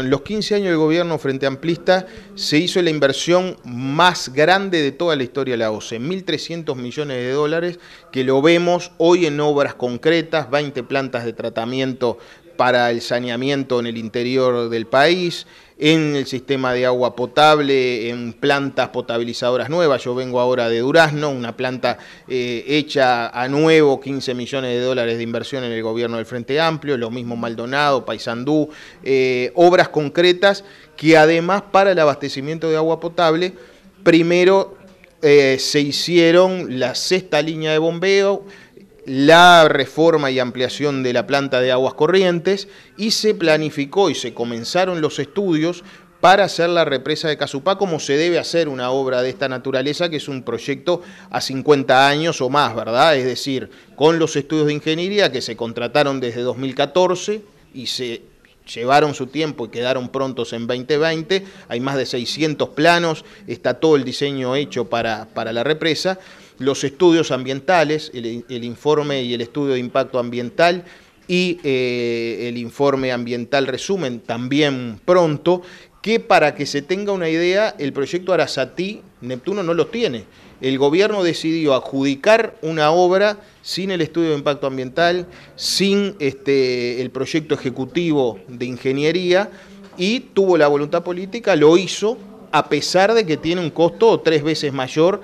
En los 15 años del gobierno frente amplista se hizo la inversión más grande de toda la historia de la OCE, 1.300 millones de dólares, que lo vemos hoy en obras concretas, 20 plantas de tratamiento para el saneamiento en el interior del país, en el sistema de agua potable, en plantas potabilizadoras nuevas. Yo vengo ahora de Durazno, una planta eh, hecha a nuevo, 15 millones de dólares de inversión en el gobierno del Frente Amplio, lo mismo Maldonado, Paysandú, eh, obras concretas que además para el abastecimiento de agua potable, primero eh, se hicieron la sexta línea de bombeo, la reforma y ampliación de la planta de aguas corrientes y se planificó y se comenzaron los estudios para hacer la represa de Casupá como se debe hacer una obra de esta naturaleza, que es un proyecto a 50 años o más, ¿verdad? Es decir, con los estudios de ingeniería que se contrataron desde 2014 y se llevaron su tiempo y quedaron prontos en 2020. Hay más de 600 planos, está todo el diseño hecho para, para la represa los estudios ambientales, el, informe y el estudio de impacto ambiental y eh, el informe ambiental resumen también pronto, que para que se tenga una idea, el proyecto Arasatí, Neptuno no los tiene. El gobierno decidió adjudicar una obra sin el estudio de impacto ambiental, sin este, el proyecto ejecutivo de ingeniería y tuvo la voluntad política, lo hizo a pesar de que tiene un costo tres veces mayor